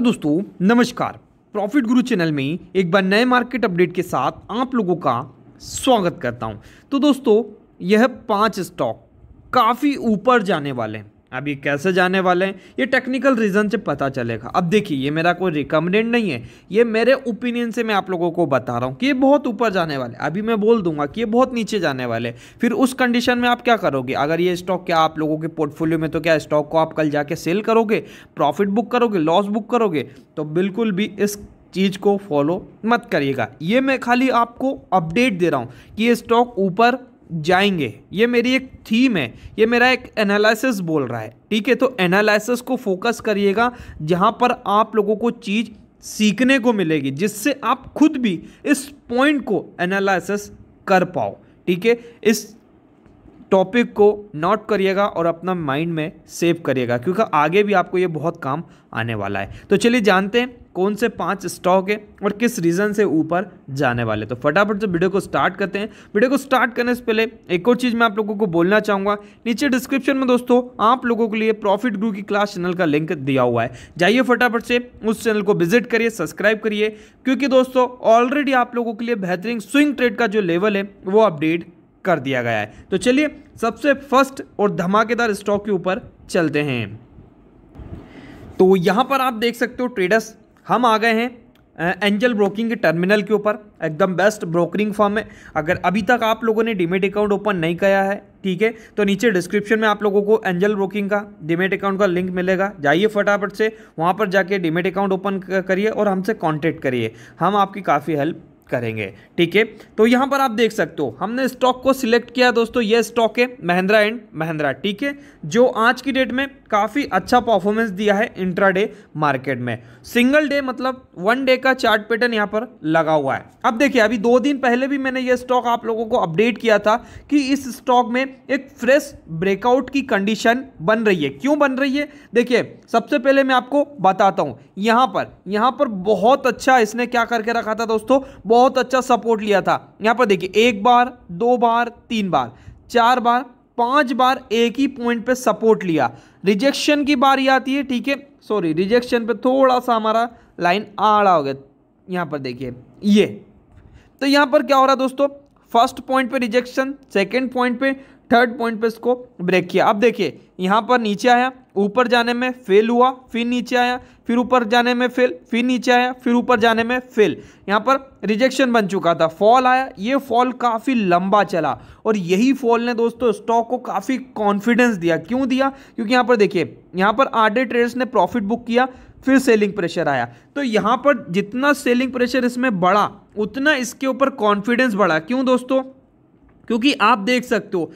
hello दोस्तों नमस्कार profit गुरु चैनल में एक बार नए मार्केट अपडेट के साथ आप लोगों का स्वागत करता हूं तो दोस्तों यह पांच स्टॉक काफ़ी ऊपर जाने वाले हैं अब ये कैसे जाने वाले हैं ये टेक्निकल रीज़न से पता चलेगा अब देखिए ये मेरा कोई रिकमेंडेड नहीं है ये मेरे ओपिनियन से मैं आप लोगों को बता रहा हूँ कि ये बहुत ऊपर जाने वाले अभी मैं बोल दूंगा कि ये बहुत नीचे जाने वाले फिर उस कंडीशन में आप क्या करोगे अगर ये स्टॉक क्या आप लोगों के पोर्टफोलियो में तो क्या स्टॉक को आप कल जाके सेल करोगे प्रॉफिट बुक करोगे लॉस बुक करोगे तो बिल्कुल भी इस चीज़ को फॉलो मत करिएगा ये मैं खाली आपको अपडेट दे रहा हूँ कि ये स्टॉक ऊपर जाएंगे ये मेरी एक थीम है ये मेरा एक एनालिसिस बोल रहा है ठीक है तो एनालिसिस को फोकस करिएगा जहाँ पर आप लोगों को चीज़ सीखने को मिलेगी जिससे आप खुद भी इस पॉइंट को एनालिसिस कर पाओ ठीक है इस टॉपिक को नोट करिएगा और अपना माइंड में सेव करिएगा क्योंकि आगे भी आपको ये बहुत काम आने वाला है तो चलिए जानते हैं कौन से पांच स्टॉक है और किस रीज़न से ऊपर जाने वाले तो फटाफट से वीडियो को स्टार्ट करते हैं वीडियो को स्टार्ट करने से पहले एक और चीज़ मैं आप लोगों को बोलना चाहूँगा नीचे डिस्क्रिप्शन में दोस्तों आप लोगों के लिए प्रॉफिट ग्रू की क्लास चैनल का लिंक दिया हुआ है जाइए फटाफट से उस चैनल को विजिट करिए सब्सक्राइब करिए क्योंकि दोस्तों ऑलरेडी आप लोगों के लिए बेहतरीन स्विंग ट्रेड का जो लेवल है वो अपडेट कर दिया गया है तो चलिए सबसे फर्स्ट और धमाकेदार स्टॉक के ऊपर चलते हैं तो यहाँ पर आप देख सकते हो ट्रेडर्स हम आ गए हैं एंजल ब्रोकिंग के टर्मिनल के ऊपर एकदम बेस्ट ब्रोकरिंग फॉर्म है अगर अभी तक आप लोगों ने डिमेट अकाउंट ओपन नहीं किया है ठीक है तो नीचे डिस्क्रिप्शन में आप लोगों को एंजल ब्रोकिंग का डिमेट अकाउंट का लिंक मिलेगा जाइए फटाफट से वहाँ पर जाके डिमेट अकाउंट ओपन करिए और हमसे कॉन्टेक्ट करिए हम आपकी काफ़ी हेल्प करेंगे ठीक है तो यहां पर आप देख सकते हो हमने स्टॉक को सिलेक्ट किया दोस्तों ये स्टॉक है महिंद्रा एंड महिंद्रा ठीक है जो आज की डेट में काफ़ी अच्छा परफॉर्मेंस दिया है इंट्राडे मार्केट में सिंगल डे मतलब वन डे का चार्ट पैटर्न यहाँ पर लगा हुआ है अब देखिए अभी दो दिन पहले भी मैंने ये स्टॉक आप लोगों को अपडेट किया था कि इस स्टॉक में एक फ्रेश ब्रेकआउट की कंडीशन बन रही है क्यों बन रही है देखिए सबसे पहले मैं आपको बताता हूँ यहाँ पर यहाँ पर बहुत अच्छा इसने क्या करके रखा था दोस्तों बहुत अच्छा सपोर्ट लिया था यहाँ पर देखिए एक बार दो बार तीन बार चार बार पांच बार एक ही पॉइंट पे सपोर्ट लिया रिजेक्शन की बारी आती है ठीक है सॉरी रिजेक्शन पे थोड़ा सा हमारा लाइन आड़ा हो गया यहाँ पर देखिए ये तो यहाँ पर क्या हो रहा है दोस्तों फर्स्ट पॉइंट पे रिजेक्शन सेकंड पॉइंट पे थर्ड पॉइंट पे इसको ब्रेक किया अब देखिए यहाँ पर नीचे आया ऊपर जाने में फेल हुआ फिर नीचे आया फिर ऊपर जाने में फेल फिर नीचे आया फिर ऊपर जाने में फेल यहाँ पर रिजेक्शन बन चुका था फॉल आया ये फॉल काफ़ी लंबा चला और यही फॉल ने दोस्तों स्टॉक को काफ़ी कॉन्फिडेंस दिया क्यों दिया क्योंकि यहाँ पर देखिए यहाँ पर आधे ट्रेडर्स ने प्रॉफिट बुक किया फिर सेलिंग प्रेशर आया तो यहाँ पर जितना सेलिंग प्रेशर इसमें बढ़ा उतना इसके ऊपर कॉन्फिडेंस बढ़ा क्यों दोस्तों क्योंकि आप देख सकते हो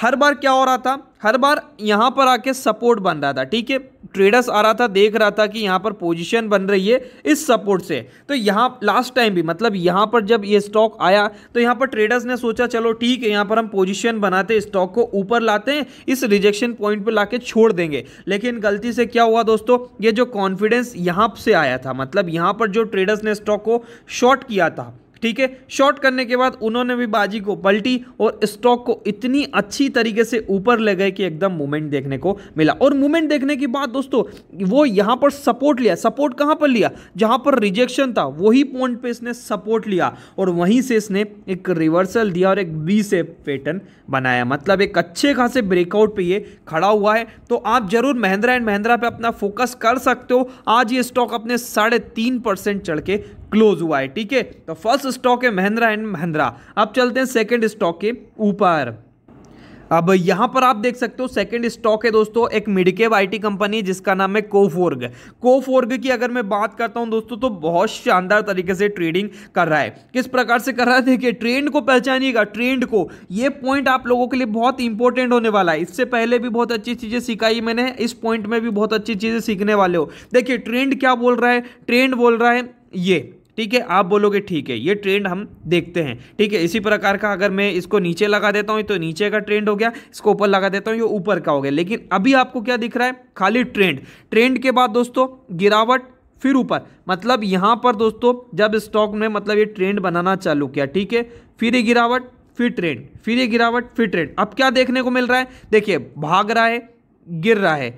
हर बार क्या हो रहा था हर बार यहाँ पर आके सपोर्ट बन रहा था ठीक है ट्रेडर्स आ रहा था देख रहा था कि यहाँ पर पोजीशन बन रही है इस सपोर्ट से तो यहाँ लास्ट टाइम भी मतलब यहाँ पर जब ये स्टॉक आया तो यहाँ पर ट्रेडर्स ने सोचा चलो ठीक है यहाँ पर हम पोजीशन बनाते स्टॉक को ऊपर लाते हैं इस रिजेक्शन पॉइंट पर ला छोड़ देंगे लेकिन गलती से क्या हुआ दोस्तों ये जो कॉन्फिडेंस यहाँ से आया था मतलब यहाँ पर जो ट्रेडर्स ने स्टॉक को शॉर्ट किया था ठीक है शॉर्ट करने के बाद उन्होंने भी बाजी को पलटी और स्टॉक को इतनी अच्छी तरीके से ऊपर ले गए कि एकदम मूवमेंट देखने को मिला और मूवमेंट देखने के बाद दोस्तों वो यहां पर सपोर्ट लिया सपोर्ट कहां पर लिया जहां पर रिजेक्शन था वही पॉइंट पे इसने सपोर्ट लिया और वहीं से इसने एक रिवर्सल दिया और एक बी से पैटर्न बनाया मतलब एक अच्छे खासे ब्रेकआउट पर यह खड़ा हुआ है तो आप जरूर महिंद्रा एंड महिंद्रा पे अपना फोकस कर सकते हो आज ये स्टॉक अपने साढ़े तीन परसेंट चढ़ के क्लोज हुआ है ठीक है तो फर्स्ट स्टॉक है महिंद्रा एंड महिंद्रा अब चलते हैं सेकेंड स्टॉक के ऊपर अब यहाँ पर आप देख सकते हो सेकंड स्टॉक है दोस्तों एक मिडकेव आईटी कंपनी जिसका नाम है कोफोर्ग कोफोर्ग की अगर मैं बात करता हूँ दोस्तों तो बहुत शानदार तरीके से ट्रेडिंग कर रहा है किस प्रकार से कर रहा है देखिए ट्रेंड को पहचानिएगा ट्रेंड को ये पॉइंट आप लोगों के लिए बहुत इंपॉर्टेंट होने वाला है इससे पहले भी बहुत अच्छी चीज़ें सिखाई मैंने इस पॉइंट में भी बहुत अच्छी चीज़ें सीखने वाले हो देखिए ट्रेंड क्या बोल रहा है ट्रेंड बोल रहा है ये ठीक है आप बोलोगे ठीक है ये ट्रेंड हम देखते हैं ठीक है इसी प्रकार का अगर मैं इसको नीचे लगा देता हूँ तो नीचे का ट्रेंड हो गया इसको ऊपर लगा देता हूँ ये ऊपर का हो गया लेकिन अभी आपको क्या दिख रहा है खाली ट्रेंड ट्रेंड के बाद दोस्तों गिरावट फिर ऊपर मतलब यहाँ पर दोस्तों जब स्टॉक में मतलब ये ट्रेंड बनाना चालू किया ठीक है फिर ये गिरावट फिर ट्रेंड फिर ये गिरावट फिर ट्रेंड अब क्या देखने को मिल रहा है देखिए भाग रहा है गिर रहा है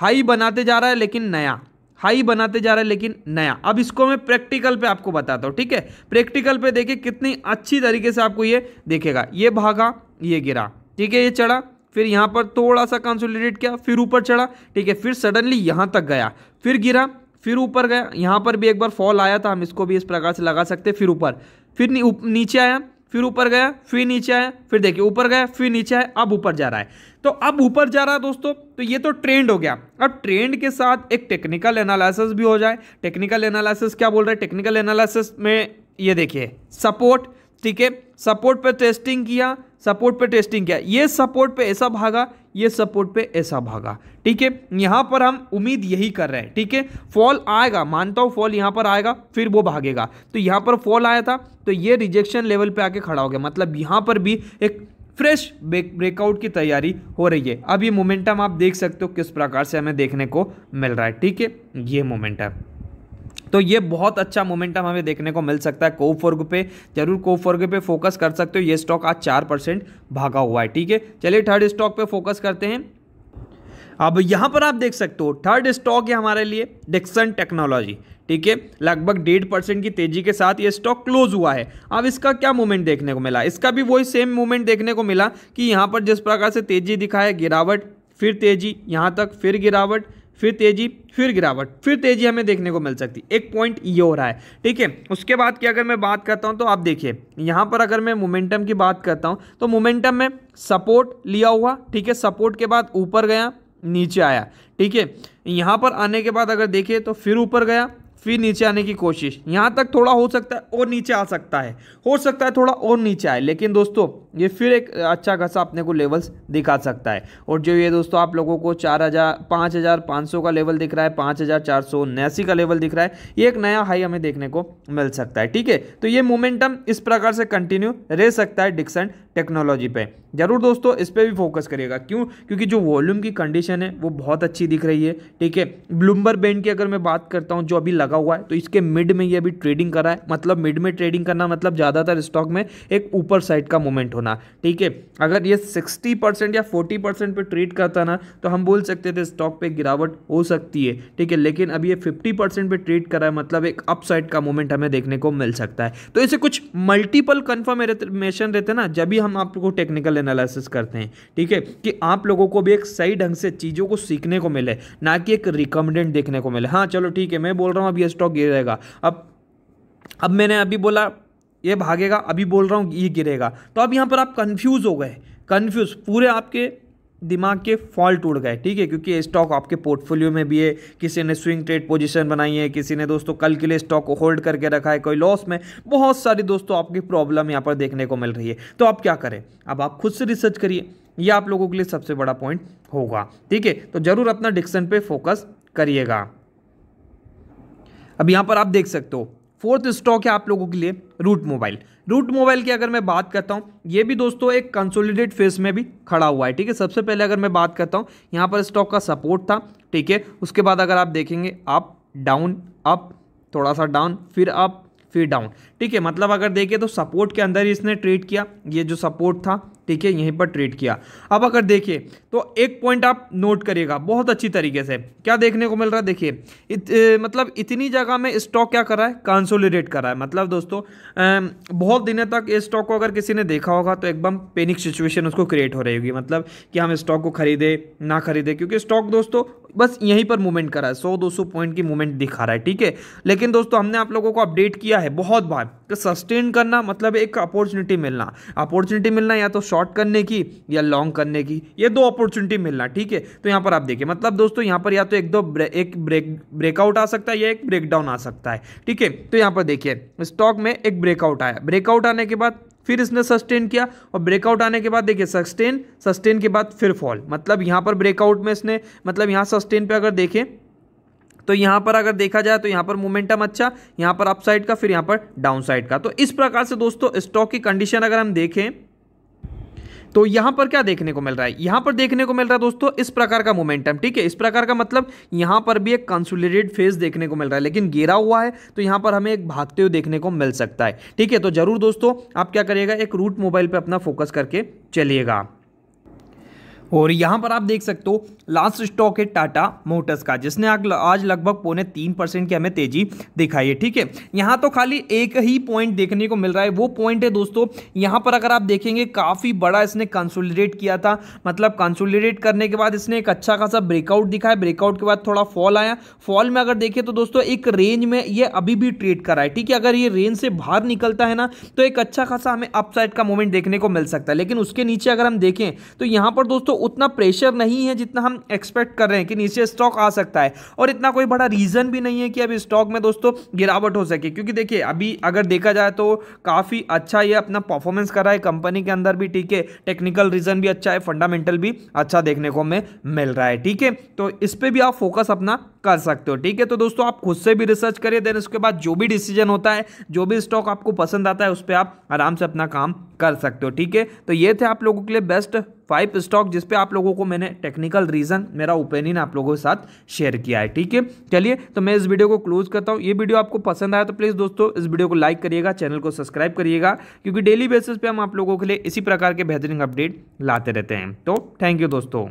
हाई बनाते जा रहा है लेकिन नया हाई बनाते जा रहे हैं लेकिन नया अब इसको मैं प्रैक्टिकल पे आपको बताता हूँ ठीक है प्रैक्टिकल पे देखिए कितनी अच्छी तरीके से आपको ये देखेगा ये भागा ये गिरा ठीक है ये चढ़ा फिर यहाँ पर थोड़ा सा कंसोलिडेट किया फिर ऊपर चढ़ा ठीक है फिर सडनली यहाँ तक गया फिर गिरा फिर ऊपर गया यहाँ पर भी एक बार फॉल आया था हम इसको भी इस प्रकार से लगा सकते फिर ऊपर फिर नी, नीचे आया फिर ऊपर गया फिर नीचे आया फिर देखिए ऊपर गया फिर नीचे आया अब ऊपर जा रहा है तो अब ऊपर जा रहा है दोस्तों तो ये तो ट्रेंड हो गया अब ट्रेंड के साथ एक टेक्निकल एनालिसिस भी हो जाए टेक्निकल एनालिसिस क्या बोल रहा है टेक्निकल एनालिसिस में ये देखिए सपोर्ट ठीक है सपोर्ट पे टेस्टिंग किया सपोर्ट पे टेस्टिंग किया ये सपोर्ट पे ऐसा भागा ये सपोर्ट पे ऐसा भागा ठीक है यहां पर हम उम्मीद यही कर रहे हैं ठीक है फॉल आएगा मानता हूं फॉल यहाँ पर आएगा फिर वो भागेगा तो यहाँ पर फॉल आया था तो ये रिजेक्शन लेवल पे आके खड़ा हो गया मतलब यहां पर भी एक फ्रेश ब्रेकआउट की तैयारी हो रही है अब ये मोमेंटम आप देख सकते हो किस प्रकार से हमें देखने को मिल रहा है ठीक है ये मोमेंटम तो ये बहुत अच्छा मोमेंटम हमें देखने को मिल सकता है कोप वर्ग पे जरूर कोप वर्ग पे फोकस कर सकते हो ये स्टॉक आज चार परसेंट भागा हुआ है ठीक है चलिए थर्ड स्टॉक पे फोकस करते हैं अब यहाँ पर आप देख सकते हो थर्ड स्टॉक है हमारे लिए डिक्सन टेक्नोलॉजी ठीक है लगभग डेढ़ परसेंट की तेजी के साथ ये स्टॉक क्लोज हुआ है अब इसका क्या मूवमेंट देखने को मिला इसका भी वही सेम मूवमेंट देखने को मिला कि यहाँ पर जिस प्रकार से तेजी दिखाया गिरावट फिर तेजी यहाँ तक फिर गिरावट फिर तेजी फिर गिरावट फिर तेजी हमें देखने को मिल सकती एक पॉइंट ये हो रहा है ठीक है उसके बाद की अगर मैं बात करता हूँ तो आप देखिए यहाँ पर अगर मैं मोमेंटम की बात करता हूँ तो मोमेंटम में सपोर्ट लिया हुआ ठीक है सपोर्ट के बाद ऊपर गया नीचे आया ठीक है यहाँ पर आने के बाद अगर देखिए तो फिर ऊपर गया फिर नीचे आने की कोशिश यहाँ तक थोड़ा हो सकता है और नीचे आ सकता है हो सकता है थोड़ा और नीचे आए लेकिन दोस्तों ये फिर एक अच्छा खासा अपने को लेवल्स दिखा सकता है और जो ये दोस्तों आप लोगों को चार हज़ार पाँच हज़ार पाँच सौ का लेवल दिख रहा है पाँच हज़ार चार सौ उन्यासी का लेवल दिख रहा है ये एक नया हाई हमें देखने को मिल सकता है ठीक है तो ये मोमेंटम इस प्रकार से कंटिन्यू रह सकता है डिक्सन टेक्नोलॉजी पर जरूर दोस्तों इस पर भी फोकस करिएगा क्यों क्योंकि जो वॉल्यूम की कंडीशन है वो बहुत अच्छी दिख रही है ठीक है ब्लूमबर बैंड की अगर मैं बात करता हूँ जो अभी लगा लगा हुआ है तो इसके मिड में ये अभी ट्रेडिंग कर रहा है मतलब मिड में ट्रेडिंग करना मतलब ज़्यादातर स्टॉक में एक ऊपर साइड का मूवमेंट होना ठीक है अगर ये सिक्सटी परसेंट या फोर्टी परसेंट पर ट्रेड करता ना तो हम बोल सकते थे स्टॉक पर गिरावट हो सकती है ठीक है लेकिन अभी ये फिफ्टी परसेंट पर ट्रेड कर रहा है मतलब एक अप साइड का मूवमेंट हमें देखने को मिल सकता है तो इसे कुछ मल्टीपल कन्फर्मेशन रहते ना जब भी हम आपको टेक्निकल एनालिसिस करते हैं ठीक है कि आप लोगों को भी एक सही ढंग से चीज़ों को सीखने को मिले ना कि एक रिकमेंडेंट देखने को मिले हाँ चलो ठीक है मैं बोल रहा हूँ अब ये स्टॉक गिरेगा अब अब मैंने अभी बोला ये भागेगा अभी बोल रहा हूँ ये गिरेगा तो अब यहाँ पर आप कन्फ्यूज़ हो गए कन्फ्यूज़ पूरे आपके दिमाग के फॉल्ट उड़ गए ठीक है क्योंकि स्टॉक आपके पोर्टफोलियो में भी है किसी ने स्विंग ट्रेड पोजीशन बनाई है किसी ने दोस्तों कल के लिए स्टॉक को होल्ड करके रखा है कोई लॉस में बहुत सारी दोस्तों आपकी प्रॉब्लम यहाँ पर देखने को मिल रही है तो आप क्या करें अब आप खुद से रिसर्च करिए ये आप लोगों के लिए सबसे बड़ा पॉइंट होगा ठीक है तो ज़रूर अपना डिक्सन पे फोकस करिएगा अब यहाँ पर आप देख सकते हो फोर्थ स्टॉक है आप लोगों के लिए रूट मोबाइल रूट मोबाइल की अगर मैं बात करता हूँ ये भी दोस्तों एक कंसोलिडेट फेस में भी खड़ा हुआ है ठीक है सबसे पहले अगर मैं बात करता हूँ यहाँ पर स्टॉक का सपोर्ट था ठीक है उसके बाद अगर आप देखेंगे अप डाउन अप थोड़ा सा डाउन फिर अप फिर डाउन ठीक है मतलब अगर देखें तो सपोर्ट के अंदर ही इसने ट्रेड किया ये जो सपोर्ट था ठीक है यहीं पर ट्रेड किया अब अगर देखिए तो एक पॉइंट आप नोट करिएगा बहुत अच्छी तरीके से क्या देखने को मिल रहा है देखिए इत, मतलब इतनी जगह में स्टॉक क्या कर रहा है कंसोलिडेट कर रहा है मतलब दोस्तों बहुत दिनों तक इस स्टॉक को अगर किसी ने देखा होगा तो एकदम पेनिक सिचुएशन उसको क्रिएट हो रही होगी मतलब कि हम स्टॉक को खरीदे ना खरीदे क्योंकि स्टॉक दोस्तों बस यहीं पर मूवमेंट करा है सौ दो सौ पॉइंट की मूवमेंट दिखा रहा है ठीक है लेकिन दोस्तों हमने आप लोगों को अपडेट किया है बहुत बार कि सस्टेन करना मतलब एक अपॉर्चुनिटी मिलना अपॉर्चुनिटी मिलना या तो शॉर्ट करने की या लॉन्ग करने की ये दो अपॉर्चुनिटी मिलना ठीक है तो यहाँ पर आप देखिए मतलब दोस्तों यहाँ पर या तो एक दो ब्रे, एक ब्रेक ब्रेकआउट आ सकता है या एक ब्रेकडाउन आ सकता है ठीक है तो यहाँ पर देखिए स्टॉक में एक ब्रेकआउट आया ब्रेकआउट आने के बाद फिर इसने सस्टेन किया और ब्रेकआउट आने के बाद देखिए सस्टेन सस्टेन के बाद फिर फॉल मतलब यहाँ पर ब्रेकआउट में इसने मतलब यहाँ सस्टेन पे अगर देखें तो यहाँ पर अगर देखा जाए तो यहाँ पर मोमेंटम अच्छा यहाँ पर अपसाइड का फिर यहाँ पर डाउनसाइड का तो इस प्रकार से दोस्तों स्टॉक की कंडीशन अगर हम देखें तो यहां पर क्या देखने को मिल रहा है यहां पर देखने को मिल रहा है दोस्तों इस प्रकार का मोमेंटम ठीक है इस प्रकार का मतलब यहां पर भी एक कंसुलेटेड फेज देखने को मिल रहा है लेकिन गिरा हुआ है तो यहां पर हमें एक भागते हुए देखने को मिल सकता है ठीक है तो जरूर दोस्तों आप क्या करिएगा एक रूट मोबाइल पर अपना फोकस करके चलिएगा और यहाँ पर आप देख सकते हो लास्ट स्टॉक है टाटा मोटर्स का जिसने आज लगभग पौने तीन परसेंट की हमें तेजी दिखाई है ठीक है यहाँ तो खाली एक ही पॉइंट देखने को मिल रहा है वो पॉइंट है दोस्तों यहाँ पर अगर आप देखेंगे काफ़ी बड़ा इसने कंसोलिडेट किया था मतलब कंसोलिडेट करने के बाद इसने एक अच्छा खासा ब्रेकआउट दिखाया ब्रेकआउट के बाद थोड़ा फॉल आया फॉल में अगर देखें तो दोस्तों एक रेंज में ये अभी भी ट्रेड करा है ठीक है अगर ये रेंज से बाहर निकलता है ना तो एक अच्छा खासा हमें अपसाइड का मूवमेंट देखने को मिल सकता है लेकिन उसके नीचे अगर हम देखें तो यहाँ पर दोस्तों उतना प्रेशर नहीं है जितना हम एक्सपेक्ट कर रहे हैं कि नीचे स्टॉक आ सकता है और इतना कोई बड़ा रीज़न भी नहीं है कि अभी स्टॉक में दोस्तों गिरावट हो सके क्योंकि देखिए अभी अगर देखा जाए तो काफ़ी अच्छा यह अपना परफॉर्मेंस कर रहा है कंपनी के अंदर भी ठीक है टेक्निकल रीज़न भी अच्छा है फंडामेंटल भी अच्छा देखने को हमें मिल रहा है ठीक है तो इस पर भी आप फोकस अपना कर सकते हो ठीक है तो दोस्तों आप खुद से भी रिसर्च करिए देन उसके बाद जो भी डिसीजन होता है जो भी स्टॉक आपको पसंद आता है उस पर आप आराम से अपना काम कर सकते हो ठीक है तो ये थे आप लोगों के लिए बेस्ट फाइव स्टॉक जिस पे आप लोगों को मैंने टेक्निकल रीजन मेरा ओपिनियन आप लोगों के साथ शेयर किया है ठीक है चलिए तो मैं इस वीडियो को क्लोज करता हूँ ये वीडियो आपको पसंद आया तो प्लीज़ दोस्तों इस वीडियो को लाइक करिएगा चैनल को सब्सक्राइब करिएगा क्योंकि डेली बेसिस पे हम आप लोगों के लिए इसी प्रकार के बेहतरीन अपडेट लाते रहते हैं तो थैंक यू दोस्तों